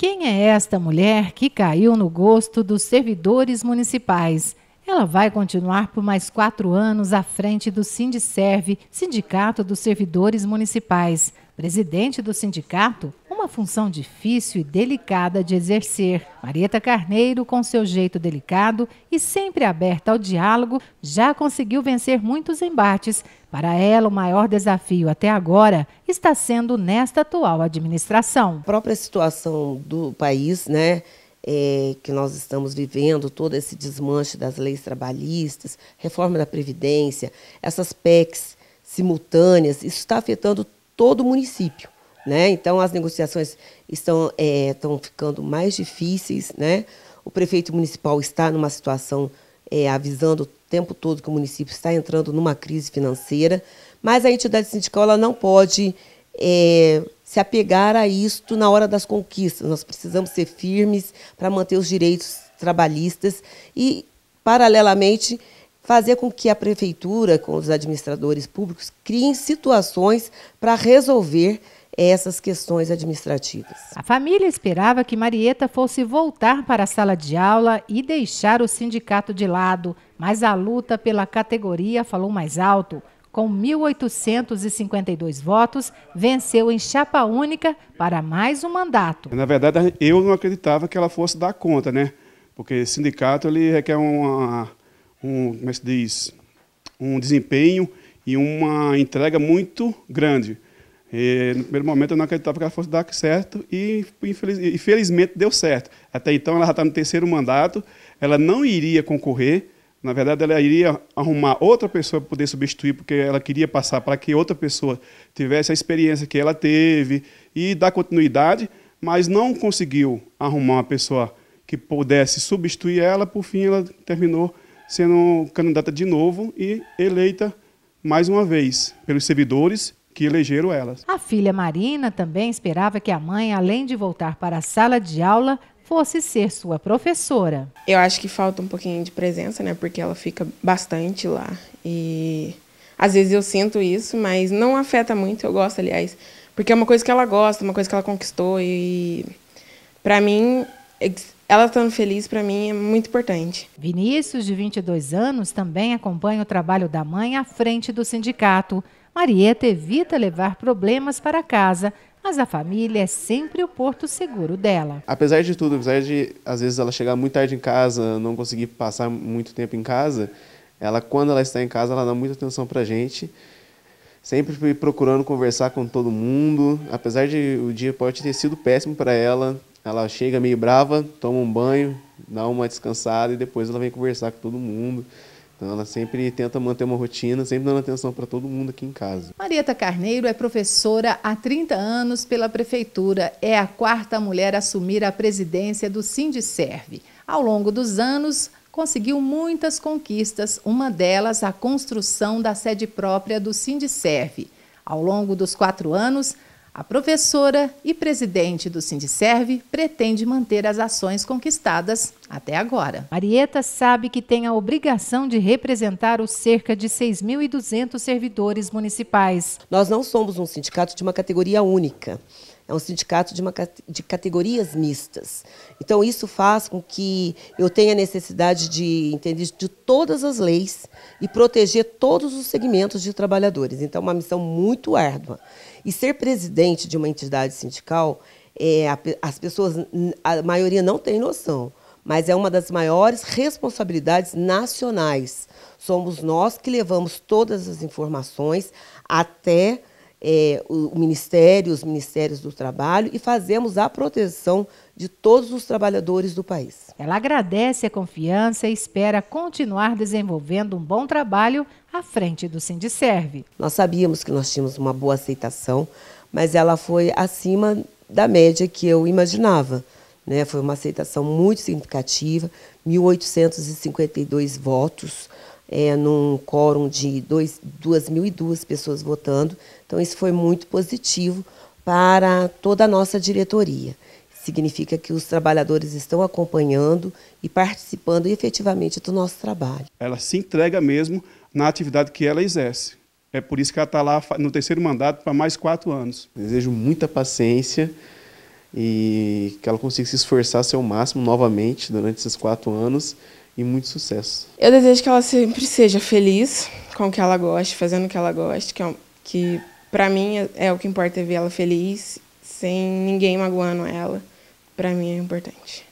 Quem é esta mulher que caiu no gosto dos servidores municipais? Ela vai continuar por mais quatro anos à frente do Sindiserve, Sindicato dos Servidores Municipais. Presidente do sindicato, uma função difícil e delicada de exercer. Marieta Carneiro, com seu jeito delicado e sempre aberta ao diálogo, já conseguiu vencer muitos embates. Para ela, o maior desafio até agora está sendo nesta atual administração. A própria situação do país, né? É, que nós estamos vivendo, todo esse desmanche das leis trabalhistas, reforma da Previdência, essas PECs simultâneas, isso está afetando todo o município. Né? Então, as negociações estão, é, estão ficando mais difíceis. Né? O prefeito municipal está numa situação é, avisando o tempo todo que o município está entrando numa crise financeira, mas a entidade sindical ela não pode é, se apegar a isto na hora das conquistas. Nós precisamos ser firmes para manter os direitos trabalhistas e, paralelamente, fazer com que a prefeitura, com os administradores públicos, criem situações para resolver essas questões administrativas. A família esperava que Marieta fosse voltar para a sala de aula e deixar o sindicato de lado, mas a luta pela categoria falou mais alto. Com 1.852 votos, venceu em chapa única para mais um mandato. Na verdade, eu não acreditava que ela fosse dar conta, né? Porque sindicato ele requer uma, um, como é se diz, um desempenho e uma entrega muito grande. E, no primeiro momento eu não acreditava que ela fosse dar certo e infeliz, infelizmente deu certo. Até então ela já está no terceiro mandato, ela não iria concorrer, na verdade ela iria arrumar outra pessoa para poder substituir, porque ela queria passar para que outra pessoa tivesse a experiência que ela teve e dar continuidade, mas não conseguiu arrumar uma pessoa que pudesse substituir ela, por fim ela terminou sendo candidata de novo e eleita mais uma vez pelos servidores que elegeram elas. A filha Marina também esperava que a mãe, além de voltar para a sala de aula, fosse ser sua professora. Eu acho que falta um pouquinho de presença, né? Porque ela fica bastante lá. E às vezes eu sinto isso, mas não afeta muito. Eu gosto, aliás, porque é uma coisa que ela gosta, uma coisa que ela conquistou e para mim ela estando feliz para mim é muito importante. Vinícius, de 22 anos, também acompanha o trabalho da mãe à frente do sindicato. Marieta evita levar problemas para casa, mas a família é sempre o porto seguro dela. Apesar de tudo, apesar de às vezes ela chegar muito tarde em casa, não conseguir passar muito tempo em casa, ela quando ela está em casa, ela dá muita atenção para a gente sempre procurando conversar com todo mundo. Apesar de o dia pode ter sido péssimo para ela, ela chega meio brava, toma um banho, dá uma descansada e depois ela vem conversar com todo mundo. Então ela sempre tenta manter uma rotina, sempre dando atenção para todo mundo aqui em casa. Marieta Carneiro é professora há 30 anos pela prefeitura. É a quarta mulher a assumir a presidência do Sindicerve. Ao longo dos anos, conseguiu muitas conquistas, uma delas a construção da sede própria do Sindicerve. Ao longo dos quatro anos, a professora e presidente do Sindicerve pretende manter as ações conquistadas até agora. Marieta sabe que tem a obrigação de representar os cerca de 6.200 servidores municipais. Nós não somos um sindicato de uma categoria única é um sindicato de, uma, de categorias mistas. Então, isso faz com que eu tenha necessidade de entender de todas as leis e proteger todos os segmentos de trabalhadores. Então, é uma missão muito árdua. E ser presidente de uma entidade sindical, é, as pessoas, a maioria não tem noção, mas é uma das maiores responsabilidades nacionais. Somos nós que levamos todas as informações até é, o, o Ministério, os Ministérios do Trabalho e fazemos a proteção de todos os trabalhadores do país. Ela agradece a confiança e espera continuar desenvolvendo um bom trabalho à frente do Sindicerve. Nós sabíamos que nós tínhamos uma boa aceitação, mas ela foi acima da média que eu imaginava. Né? Foi uma aceitação muito significativa, 1.852 votos é, num quórum de 2.002 pessoas votando. Então, isso foi muito positivo para toda a nossa diretoria. Significa que os trabalhadores estão acompanhando e participando efetivamente do nosso trabalho. Ela se entrega mesmo na atividade que ela exerce. É por isso que ela está lá no terceiro mandato para mais quatro anos. Desejo muita paciência e que ela consiga se esforçar ao seu máximo novamente durante esses quatro anos e muito sucesso. Eu desejo que ela sempre seja feliz com o que ela gosta, fazendo o que ela gosta, que, é, que para mim é, é o que importa é ver ela feliz, sem ninguém magoando ela. Para mim é importante.